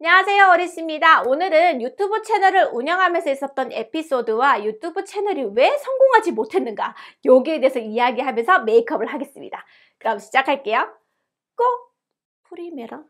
안녕하세요 어리씨입니다 오늘은 유튜브 채널을 운영하면서 있었던 에피소드와 유튜브 채널이 왜 성공하지 못했는가 여기에 대해서 이야기하면서 메이크업을 하겠습니다 그럼 시작할게요 꼭 프리메라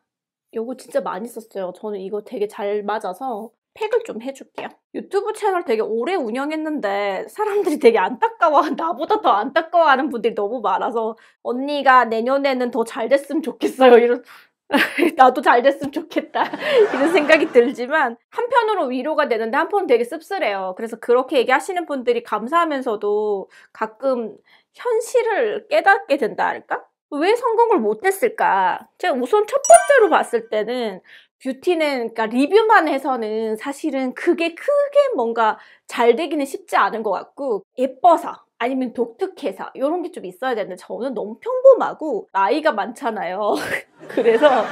요거 진짜 많이 썼어요 저는 이거 되게 잘 맞아서 팩을 좀 해줄게요 유튜브 채널 되게 오래 운영했는데 사람들이 되게 안타까워 나보다 더 안타까워하는 분들이 너무 많아서 언니가 내년에는 더 잘 됐으면 좋겠어요 이런 나도 잘 됐으면 좋겠다 이런 생각이 들지만 한편으로 위로가 되는데 한편 되게 씁쓸해요. 그래서 그렇게 얘기하시는 분들이 감사하면서도 가끔 현실을 깨닫게 된다 할까? 왜 성공을 못했을까? 제가 우선 첫 번째로 봤을 때는 뷰티는 그러니까 리뷰만 해서는 사실은 그게 크게 뭔가 잘 되기는 쉽지 않은 것 같고 예뻐서 아니면 독특해서 이런 게 좀 있어야 되는데 저는 너무 평범하고 나이가 많잖아요. 그래서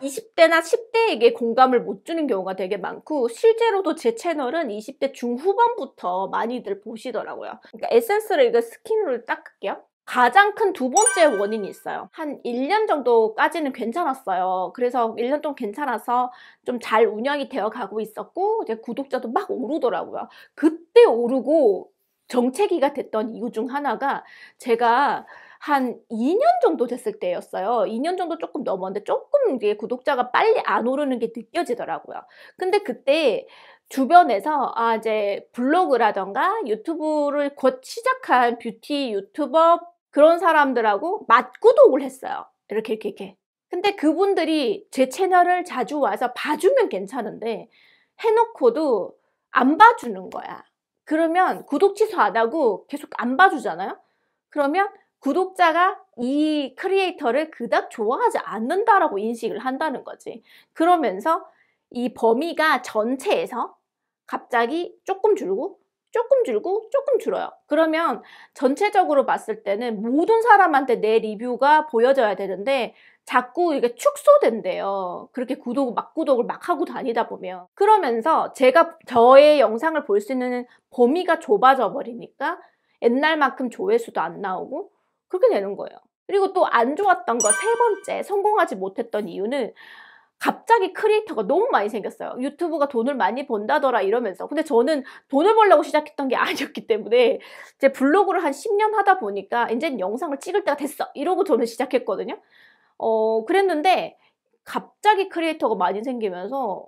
20대나 10대에게 공감을 못 주는 경우가 되게 많고 실제로도 제 채널은 20대 중후반부터 많이들 보시더라고요. 그러니까 에센스를 이거 스킨으로 닦을게요. 가장 큰 두 번째 원인이 있어요. 한 1년 정도까지는 괜찮았어요. 그래서 1년 동안 괜찮아서 좀 잘 운영이 되어 가고 있었고 이제 구독자도 막 오르더라고요. 그때 오르고 정체기가 됐던 이유 중 하나가 제가 한 2년 정도 됐을 때였어요. 2년 정도 조금 넘었는데 조금 이제 구독자가 빨리 안 오르는 게 느껴지더라고요. 근데 그때 주변에서 아 이제 블로그라던가 유튜브를 곧 시작한 뷰티 유튜버 그런 사람들하고 맞구독을 했어요. 이렇게 이렇게 이렇게. 근데 그분들이 제 채널을 자주 와서 봐주면 괜찮은데 해놓고도 안 봐주는 거야. 그러면 구독 취소 안 하고 계속 안 봐주잖아요? 그러면 구독자가 이 크리에이터를 그닥 좋아하지 않는다라고 인식을 한다는 거지. 그러면서 이 범위가 전체에서 갑자기 조금 줄고 조금 줄고 조금 줄어요. 그러면 전체적으로 봤을 때는 모든 사람한테 내 리뷰가 보여져야 되는데 자꾸 이게 축소된대요. 그렇게 구독, 막 구독을 막 하고 다니다 보면. 그러면서 제가 저의 영상을 볼 수 있는 범위가 좁아져 버리니까 옛날만큼 조회수도 안 나오고 그렇게 되는 거예요. 그리고 또 안 좋았던 거 세 번째, 성공하지 못했던 이유는 갑자기 크리에이터가 너무 많이 생겼어요. 유튜브가 돈을 많이 번다더라 이러면서. 근데 저는 돈을 벌려고 시작했던 게 아니었기 때문에 제 블로그를 한 10년 하다 보니까 이제 영상을 찍을 때가 됐어. 이러고 저는 시작했거든요. 어, 그랬는데 갑자기 크리에이터가 많이 생기면서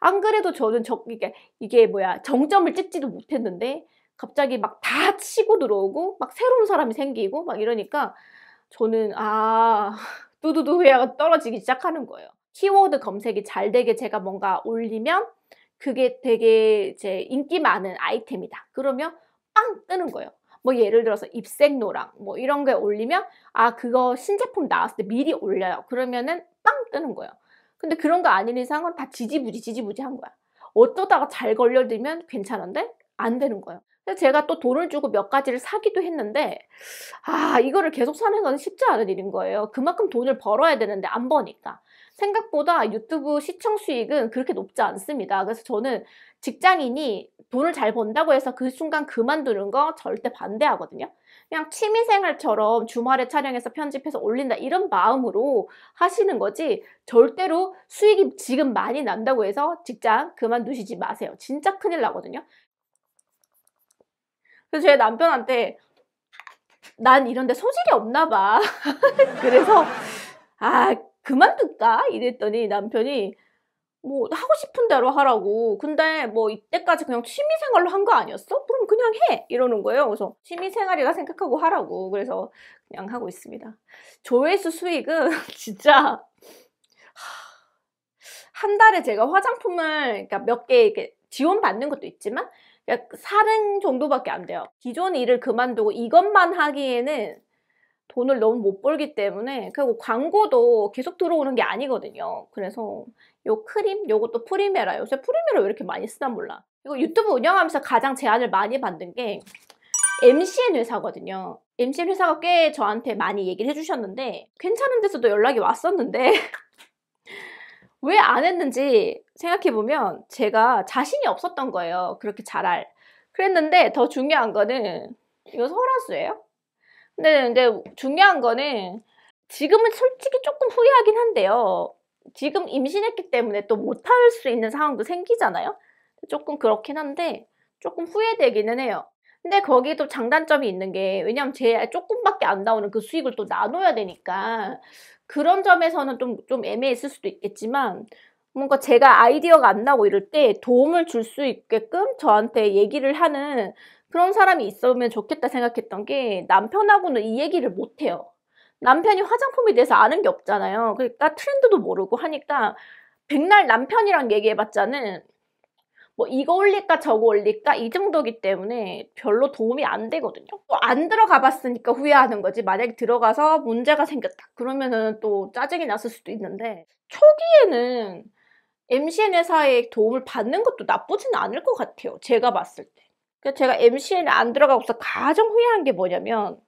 안 그래도 저는 저, 이게, 이게 뭐야 정점을 찍지도 못했는데 갑자기 막 다 치고 들어오고 막 새로운 사람이 생기고 막 이러니까 저는 아 두두두 회화가 떨어지기 시작하는 거예요. 키워드 검색이 잘 되게 제가 뭔가 올리면 그게 되게 제 인기 많은 아이템이다. 그러면 빵 뜨는 거예요. 뭐 예를 들어서 입생노랑 뭐 이런 거에 올리면 아 그거 신제품 나왔을 때 미리 올려요. 그러면은 빵 뜨는 거예요. 근데 그런 거 아닌 이상은 다 지지부지 지지부지 한 거야. 어쩌다가 잘 걸려들면 괜찮은데 안 되는 거예요. 제가 또 돈을 주고 몇 가지를 사기도 했는데 아 이거를 계속 사는 건 쉽지 않은 일인 거예요. 그만큼 돈을 벌어야 되는데 안 버니까. 생각보다 유튜브 시청 수익은 그렇게 높지 않습니다. 그래서 저는 직장인이 돈을 잘 번다고 해서 그 순간 그만두는 거 절대 반대하거든요. 그냥 취미생활처럼 주말에 촬영해서 편집해서 올린다 이런 마음으로 하시는 거지 절대로 수익이 지금 많이 난다고 해서 직장 그만두시지 마세요. 진짜 큰일 나거든요. 그래서 제 남편한테 난 이런데 소질이 없나 봐. 그래서 아 그만둘까 이랬더니 남편이 뭐 하고 싶은 대로 하라고 근데 뭐 이때까지 그냥 취미생활로 한 거 아니었어? 그럼 그냥 해 이러는 거예요 그래서 취미생활이라 생각하고 하라고 그래서 그냥 하고 있습니다 조회수 수익은 진짜 한 달에 제가 화장품을 그러니까 몇개 지원받는 것도 있지만 약 4릉 정도밖에 안 돼요. 기존 일을 그만두고 이것만 하기에는 돈을 너무 못 벌기 때문에 그리고 광고도 계속 들어오는 게 아니거든요. 그래서 요 크림 요것도 프리메라 요새 프리메라 왜 이렇게 많이 쓰나 몰라. 이거 유튜브 운영하면서 가장 제안을 많이 받는 게 MCN 회사거든요. MCN 회사가 꽤 저한테 많이 얘기를 해주셨는데 괜찮은 데서도 연락이 왔었는데 왜 안 했는지 생각해보면 제가 자신이 없었던 거예요. 그렇게 잘할. 그랬는데 더 중요한 거는 이거 설화수예요? 근데 이제 중요한 거는 지금은 솔직히 조금 후회하긴 한데요. 지금 임신했기 때문에 또 못할 수 있는 상황도 생기잖아요. 조금 그렇긴 한데 조금 후회되기는 해요. 근데 거기도 장단점이 있는 게 왜냐면 제 조금밖에 안 나오는 그 수익을 또 나눠야 되니까 그런 점에서는 좀, 좀 애매했을 수도 있겠지만 뭔가 제가 아이디어가 안 나고 이럴 때 도움을 줄 수 있게끔 저한테 얘기를 하는 그런 사람이 있으면 좋겠다 생각했던 게 남편하고는 이 얘기를 못해요. 남편이 화장품에 대해서 아는 게 없잖아요. 그러니까 트렌드도 모르고 하니까 백날 남편이랑 얘기해봤자는 뭐 이거 올릴까 저거 올릴까 이 정도기 때문에 별로 도움이 안 되거든요. 또안 들어가 봤으니까 후회하는 거지. 만약에 들어가서 문제가 생겼다. 그러면은 또 짜증이 났을 수도 있는데 초기에는 MCN 회사의 도움을 받는 것도 나쁘진 않을 것 같아요. 제가 봤을 때. 그러니까 제가 MCN에 안 들어가고서 가장 후회한 게 뭐냐면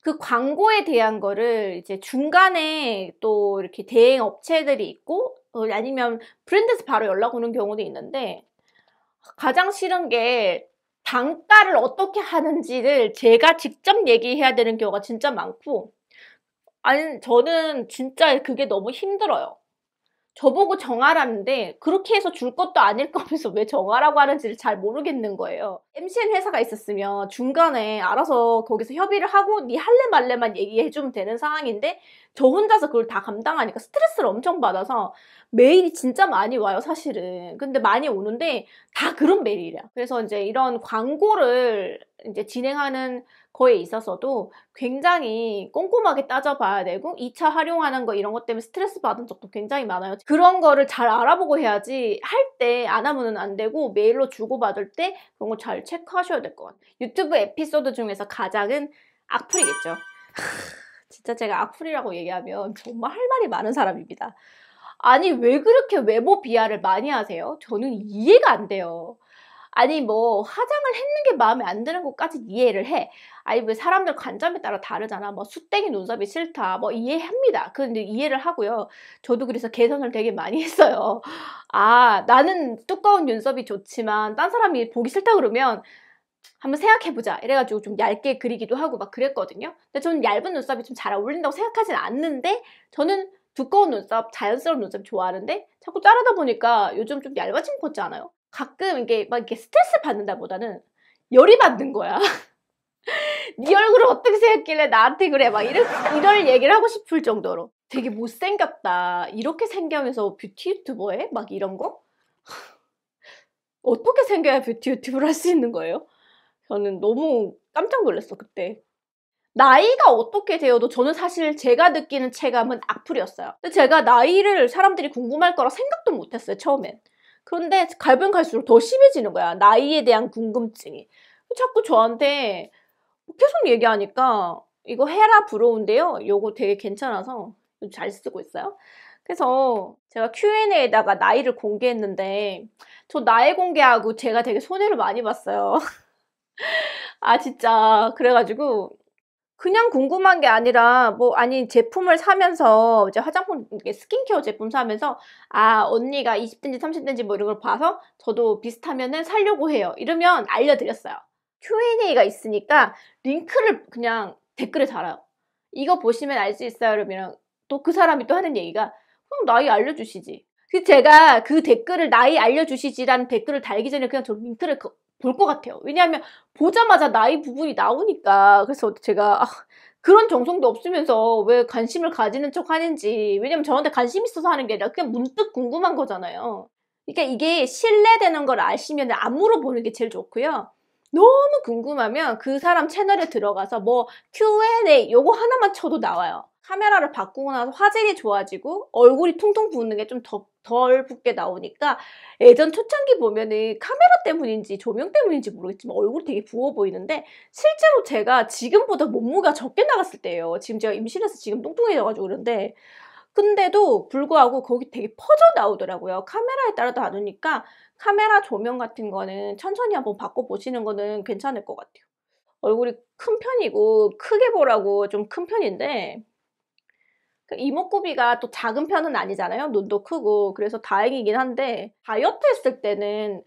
그 광고에 대한 거를 이제 중간에 또 이렇게 대행 업체들이 있고 어, 아니면 브랜드에서 바로 연락 오는 경우도 있는데 가장 싫은 게 단가를 어떻게 하는지를 제가 직접 얘기해야 되는 경우가 진짜 많고 아니 저는 진짜 그게 너무 힘들어요. 저보고 정하라는데 그렇게 해서 줄 것도 아닐 거면서 왜 정하라고 하는지를 잘 모르겠는 거예요. MCN 회사가 있었으면 중간에 알아서 거기서 협의를 하고 네 할래 말래만 얘기해주면 되는 상황인데 저 혼자서 그걸 다 감당하니까 스트레스를 엄청 받아서 메일이 진짜 많이 와요 사실은. 근데 많이 오는데 다 그런 메일이야. 그래서 이제 이런 광고를 이제 진행하는 거에 있어서도 굉장히 꼼꼼하게 따져봐야 되고 2차 활용하는 거 이런 것 때문에 스트레스 받은 적도 굉장히 많아요. 그런 거를 잘 알아보고 해야지 할 때 안 하면 안 되고 메일로 주고받을 때 그런 거 잘 체크하셔야 될 것 같아요. 유튜브 에피소드 중에서 가장은 악플이겠죠. 진짜 제가 악플이라고 얘기하면 정말 할 말이 많은 사람입니다. 아니 왜 그렇게 외모 비하를 많이 하세요? 저는 이해가 안 돼요. 아니 뭐 화장을 했는 게 마음에 안 드는 것까지 이해를 해. 아니 뭐 사람들 관점에 따라 다르잖아. 뭐 수땡이 눈썹이 싫다. 뭐 이해합니다. 근데 이해를 하고요. 저도 그래서 개선을 되게 많이 했어요. 아 나는 두꺼운 눈썹이 좋지만 딴 사람이 보기 싫다 그러면 한번 생각해보자 이래가지고 좀 얇게 그리기도 하고 막 그랬거든요 근데 저는 얇은 눈썹이 좀 잘 어울린다고 생각하진 않는데 저는 두꺼운 눈썹, 자연스러운 눈썹 좋아하는데 자꾸 자르다 보니까 요즘 좀 얇아진 것 같지 않아요? 가끔 이게 막 이렇게 스트레스 받는다보다는 열이 받는 거야. 네 얼굴을 어떻게 생각길래 나한테 그래 막 이런 이럴 얘기를 하고 싶을 정도로 되게 못생겼다 이렇게 생기면서 뷰티 유튜버 에막 이런 거 어떻게 생겨야 뷰티 유튜브를 할 수 있는 거예요? 저는 너무 깜짝 놀랐어 그때 나이가 어떻게 되어도 저는 사실 제가 느끼는 체감은 악플이었어요 근데 제가 나이를 사람들이 궁금할 거라 생각도 못했어요 처음엔 그런데 갈면 갈수록 더 심해지는 거야. 나이에 대한 궁금증이. 자꾸 저한테 계속 얘기하니까 이거 헤라 부러운데요이거 되게 괜찮아서 잘 쓰고 있어요. 그래서 제가 Q&A에다가 나이를 공개했는데 저 나이 공개하고 제가 되게 손해를 많이 봤어요. 아 진짜 그래가지고 그냥 궁금한 게 아니라 뭐 아니 제품을 사면서 이제 화장품 스킨케어 제품 사면서 아 언니가 20대인지 30대인지 뭐 이런 걸 봐서 저도 비슷하면은 살려고 해요 이러면 알려드렸어요 Q&A가 있으니까 링크를 그냥 댓글에 달아요 이거 보시면 알 수 있어요 그러면 또 그 사람이 또 하는 얘기가 그럼 나이 알려주시지 그 제가 그 댓글을 나이 알려주시지라는 댓글을 달기 전에 그냥 저 링크를 볼것 같아요. 왜냐하면 보자마자 나이 부분이 나오니까 그래서 제가 아, 그런 정성도 없으면서 왜 관심을 가지는 척 하는지 왜냐면 저한테 관심 있어서 하는 게 아니라 그냥 문득 궁금한 거잖아요. 그러니까 이게 신뢰되는 걸 아시면 안 물어보는 게 제일 좋고요. 너무 궁금하면 그 사람 채널에 들어가서 뭐 Q&A 요거 하나만 쳐도 나와요. 카메라를 바꾸고 나서 화질이 좋아지고 얼굴이 통통 붓는 게 좀 덜 붓게 나오니까 예전 초창기 보면은 카메라 때문인지 조명 때문인지 모르겠지만 얼굴이 되게 부어 보이는데 실제로 제가 지금보다 몸무게가 적게 나갔을 때예요. 지금 제가 임신해서 지금 뚱뚱해져가지고 그런데 근데도 불구하고 거기 되게 퍼져 나오더라고요. 카메라에 따라 다르니까 카메라 조명 같은 거는 천천히 한번 바꿔보시는 거는 괜찮을 것 같아요. 얼굴이 큰 편이고 크게 보라고 좀 큰 편인데 그 이목구비가 또 작은 편은 아니잖아요. 눈도 크고 그래서 다행이긴 한데 다이어트 했을 때는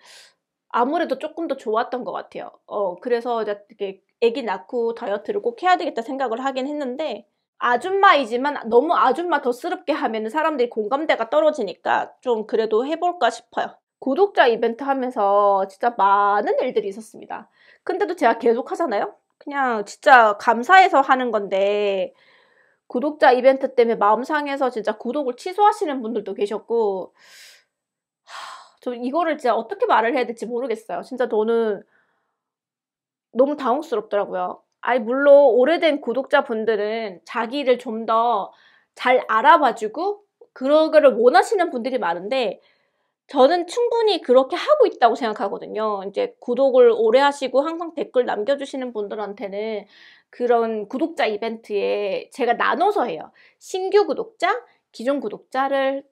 아무래도 조금 더 좋았던 것 같아요. 어 그래서 이제 애기 낳고 다이어트를 꼭 해야 되겠다 생각을 하긴 했는데 아줌마이지만 너무 아줌마 더스럽게 하면 사람들이 공감대가 떨어지니까 좀 그래도 해볼까 싶어요. 구독자 이벤트 하면서 진짜 많은 일들이 있었습니다. 근데도 제가 계속 하잖아요? 그냥 진짜 감사해서 하는 건데 구독자 이벤트 때문에 마음 상해서 진짜 구독을 취소하시는 분들도 계셨고 저 이거를 진짜 어떻게 말을 해야 될지 모르겠어요. 진짜 저는 너무 당혹스럽더라고요. 아니 물론 오래된 구독자분들은 자기를 좀 더 잘 알아봐주고 그런 거를 원하시는 분들이 많은데 저는 충분히 그렇게 하고 있다고 생각하거든요. 이제 구독을 오래 하시고 항상 댓글 남겨주시는 분들한테는 그런 구독자 이벤트에 제가 나눠서 해요. 신규 구독자, 기존 구독자를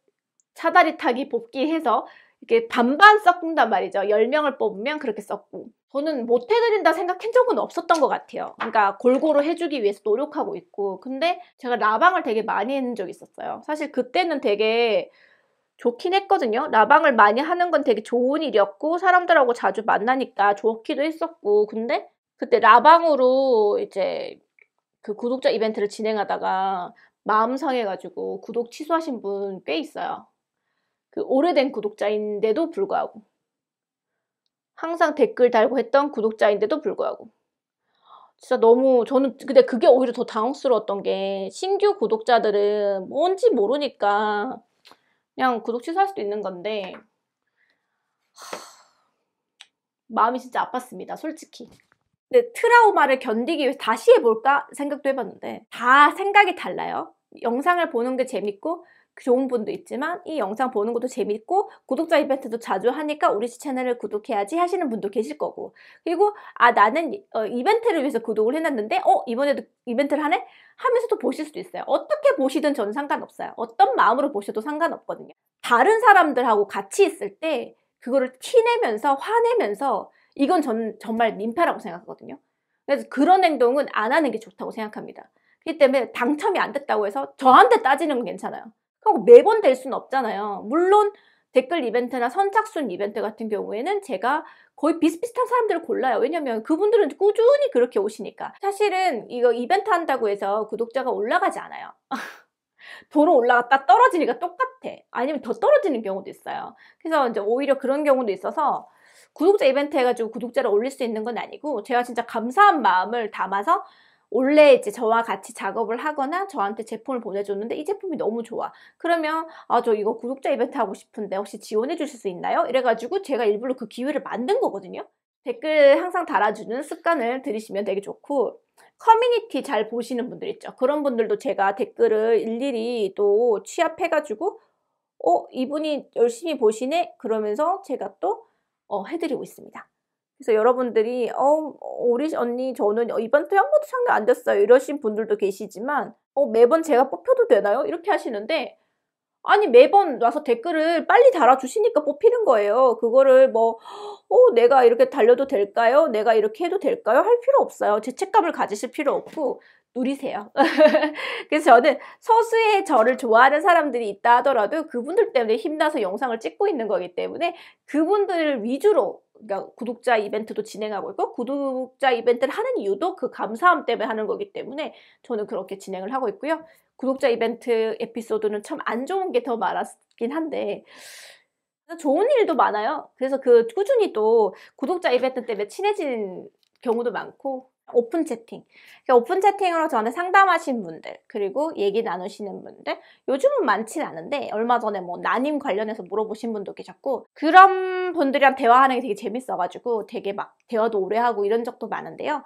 차다리 타기 뽑기 해서 이렇게 반반 섞는단 말이죠. 10명을 뽑으면 그렇게 섞고 저는 못 해드린다 생각한 적은 없었던 것 같아요. 그러니까 골고루 해주기 위해서 노력하고 있고 근데 제가 라방을 되게 많이 했는 적이 있었어요. 사실 그때는 되게 좋긴 했거든요. 라방을 많이 하는 건 되게 좋은 일이었고 사람들하고 자주 만나니까 좋기도 했었고 근데 그때 라방으로 이제 그 구독자 이벤트를 진행하다가 마음 상해가지고 구독 취소하신 분 꽤 있어요. 그 오래된 구독자인데도 불구하고 항상 댓글 달고 했던 구독자인데도 불구하고 진짜 너무 저는 근데 그게 오히려 더 당황스러웠던 게 신규 구독자들은 뭔지 모르니까 그냥 구독 취소할 수도 있는 건데 하, 마음이 진짜 아팠습니다 솔직히 근데 트라우마를 견디기 위해서 다시 해볼까 생각도 해봤는데 다 생각이 달라요 영상을 보는 게 재밌고 좋은 분도 있지만 이 영상 보는 것도 재밌고 구독자 이벤트도 자주 하니까 우리 채널을 구독해야지 하시는 분도 계실 거고 그리고 아 나는 어, 이벤트를 위해서 구독을 해놨는데 어 이번에도 이벤트를 하네 하면서 도 보실 수도 있어요 어떻게 보시든 저는 상관없어요 어떤 마음으로 보셔도 상관없거든요 다른 사람들하고 같이 있을 때 그거를 티내면서 화내면서 이건 저 정말 민폐라고 생각하거든요 그래서 그런 행동은 안 하는 게 좋다고 생각합니다 그렇기 때문에 당첨이 안 됐다고 해서 저한테 따지는 건 괜찮아요 꼭 매번 될 수는 없잖아요. 물론 댓글 이벤트나 선착순 이벤트 같은 경우에는 제가 거의 비슷비슷한 사람들을 골라요. 왜냐면 그분들은 꾸준히 그렇게 오시니까. 사실은 이거 이벤트 한다고 해서 구독자가 올라가지 않아요. 도로 올라갔다 떨어지니까 똑같아. 아니면 더 떨어지는 경우도 있어요. 그래서 이제 오히려 그런 경우도 있어서 구독자 이벤트 해가지고 구독자를 올릴 수 있는 건 아니고 제가 진짜 감사한 마음을 담아서 원래 이제 저와 같이 작업을 하거나 저한테 제품을 보내줬는데 이 제품이 너무 좋아. 그러면 아 저 이거 구독자 이벤트 하고 싶은데 혹시 지원해 주실 수 있나요? 이래가지고 제가 일부러 그 기회를 만든 거거든요. 댓글 항상 달아주는 습관을 들이시면 되게 좋고 커뮤니티 잘 보시는 분들 있죠. 그런 분들도 제가 댓글을 일일이 또 취합해가지고 어 이분이 열심히 보시네 그러면서 제가 또 어, 해드리고 있습니다. 그래서 여러분들이 어 우리 언니 저는 이번 주에 한 번도 참가 안 됐어요 이러신 분들도 계시지만 어 매번 제가 뽑혀도 되나요? 이렇게 하시는데 아니 매번 와서 댓글을 빨리 달아주시니까 뽑히는 거예요. 그거를 뭐 어, 내가 이렇게 달려도 될까요? 내가 이렇게 해도 될까요? 할 필요 없어요. 죄책감을 가지실 필요 없고 누리세요. 그래서 저는 소수의 저를 좋아하는 사람들이 있다 하더라도 그분들 때문에 힘나서 영상을 찍고 있는 거기 때문에 그분들 위주로 그러니까 구독자 이벤트도 진행하고 있고 구독자 이벤트를 하는 이유도 그 감사함 때문에 하는 거기 때문에 저는 그렇게 진행을 하고 있고요. 구독자 이벤트 에피소드는 참 안 좋은 게 더 많았긴 한데 좋은 일도 많아요. 그래서 그 꾸준히 또 구독자 이벤트 때문에 친해진 경우도 많고 오픈 채팅. 그러니까 오픈 채팅으로 저는 상담하신 분들, 그리고 얘기 나누시는 분들, 요즘은 많진 않은데, 얼마 전에 뭐 난임 관련해서 물어보신 분도 계셨고, 그런 분들이랑 대화하는 게 되게 재밌어가지고, 되게 막 대화도 오래 하고 이런 적도 많은데요.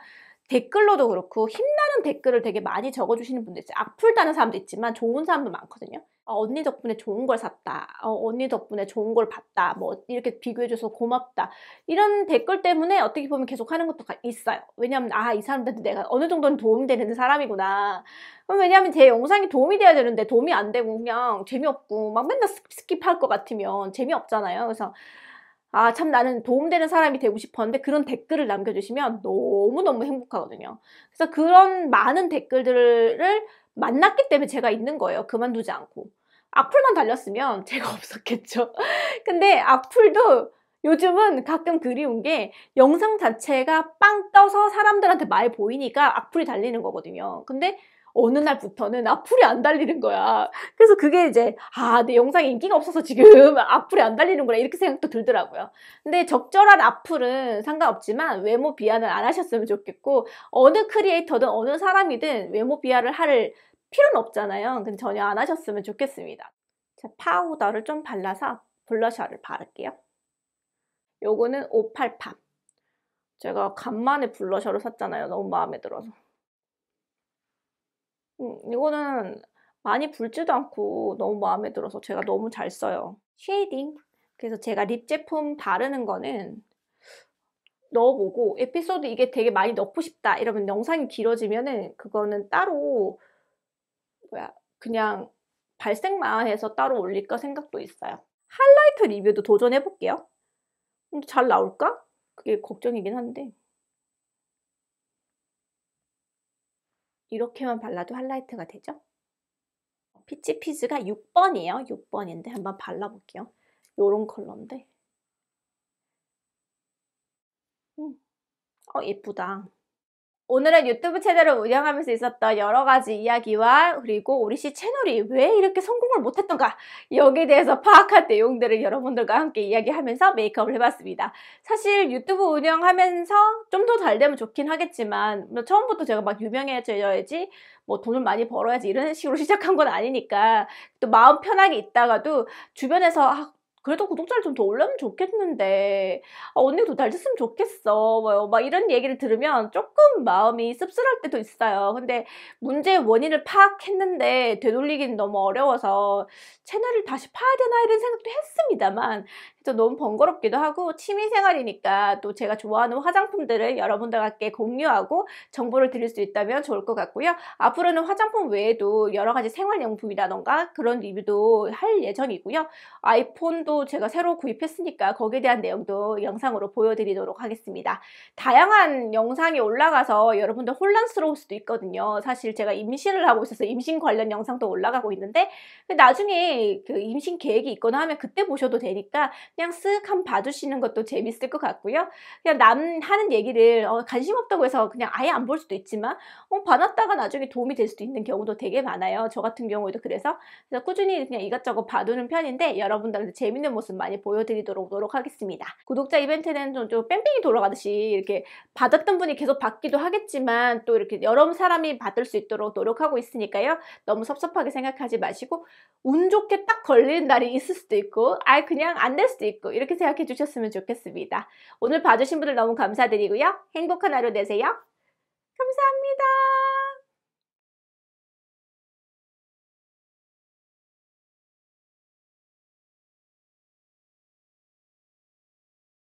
댓글로도 그렇고, 힘나는 댓글을 되게 많이 적어주시는 분들 있어요. 악플 다는 사람도 있지만, 좋은 사람도 많거든요. 어, 언니 덕분에 좋은 걸 샀다. 어, 언니 덕분에 좋은 걸 봤다. 뭐 이렇게 비교해줘서 고맙다. 이런 댓글 때문에 어떻게 보면 계속 하는 것도 있어요. 왜냐하면 아이 사람들한테 내가 어느 정도는 도움이 되는 사람이구나. 왜냐하면 제 영상이 도움이 돼야 되는데 도움이 안 되고 그냥 재미없고 막 맨날 스킵할 것 같으면 재미없잖아요. 그래서 아, 참 나는 도움되는 사람이 되고 싶었는데 그런 댓글을 남겨주시면 너무너무 행복하거든요. 그래서 그런 많은 댓글들을 만났기 때문에 제가 있는 거예요. 그만두지 않고. 악플만 달렸으면 제가 없었겠죠. 근데 악플도 요즘은 가끔 그리운 게 영상 자체가 빵 떠서 사람들한테 많이 보이니까 악플이 달리는 거거든요. 근데 어느 날부터는 악플이 안 달리는 거야. 그래서 그게 이제 아, 내 영상에 인기가 없어서 지금 악플이 안달리는거나 이렇게 생각도 들더라고요. 근데 적절한 악플은 상관없지만 외모 비하는 안 하셨으면 좋겠고 어느 크리에이터든 어느 사람이든 외모 비하를 할 필요는 없잖아요. 근데 전혀 안 하셨으면 좋겠습니다. 자, 파우더를 좀 발라서 블러셔를 바를게요. 요거는 588. 제가 간만에 블러셔를 샀잖아요. 너무 마음에 들어서. 음, 이거는 많이 붉지도 않고 너무 마음에 들어서 제가 너무 잘 써요. 쉐이딩. 그래서 제가 립 제품 바르는 거는 넣어보고 에피소드 이게 되게 많이 넣고 싶다 이러면 영상이 길어지면은 그거는 따로 뭐야 그냥 발색마을에서 따로 올릴까 생각도 있어요. 할라이트 리뷰도 도전해볼게요. 근데 잘 나올까? 그게 걱정이긴 한데 이렇게만 발라도 할라이트가 되죠? 피치 피즈가 6번이에요. 6번인데 한번 발라볼게요. 요런 컬러인데 음. 어 예쁘다. 오늘은 유튜브 채널을 운영하면서 있었던 여러 가지 이야기와 그리고 우리 씨 채널이 왜 이렇게 성공을 못했던가 여기에 대해서 파악한 내용들을 여러분들과 함께 이야기하면서 메이크업을 해봤습니다. 사실 유튜브 운영하면서 좀 더 잘 되면 좋긴 하겠지만 뭐 처음부터 제가 막 유명해져야지 뭐 돈을 많이 벌어야지 이런 식으로 시작한 건 아니니까 또 마음 편하게 있다가도 주변에서 아, 그래도 구독자를 좀 더 올려면 좋겠는데 아, 언니도 잘 됐으면 좋겠어 뭐막 이런 얘기를 들으면 조금 마음이 씁쓸할 때도 있어요 근데 문제의 원인을 파악했는데 되돌리기는 너무 어려워서 채널을 다시 파야 되나 이런 생각도 했습니다만 그래서 너무 번거롭기도 하고 취미생활이니까 또 제가 좋아하는 화장품들을 여러분들과 함께 공유하고 정보를 드릴 수 있다면 좋을 것 같고요. 앞으로는 화장품 외에도 여러 가지 생활용품이라던가 그런 리뷰도 할 예정이고요. 아이폰도 제가 새로 구입했으니까 거기에 대한 내용도 영상으로 보여드리도록 하겠습니다. 다양한 영상이 올라가서 여러분들 혼란스러울 수도 있거든요. 사실 제가 임신을 하고 있어서 임신 관련 영상도 올라가고 있는데 나중에 그 임신 계획이 있거나 하면 그때 보셔도 되니까 그냥 쓱 한 봐주시는 것도 재밌을 것 같고요. 그냥 남 하는 얘기를 어, 관심 없다고 해서 그냥 아예 안 볼 수도 있지만 어, 봐놨다가 나중에 도움이 될 수도 있는 경우도 되게 많아요. 저 같은 경우에도 그래서, 그래서 꾸준히 그냥 이것저것 봐두는 편인데 여러분들한테 재밌는 모습 많이 보여드리도록 노력하겠습니다. 구독자 이벤트는 좀, 좀 뺑뺑이 돌아가듯이 이렇게 받았던 분이 계속 받기도 하겠지만 또 이렇게 여러 사람이 받을 수 있도록 노력하고 있으니까요. 너무 섭섭하게 생각하지 마시고 운 좋게 딱 걸리는 날이 있을 수도 있고 아예 그냥 안될 수도 수 있고 이렇게 생각해 주셨으면 좋겠습니다. 오늘 봐주신 분들 너무 감사드리고요. 행복한 하루 되세요. 감사합니다.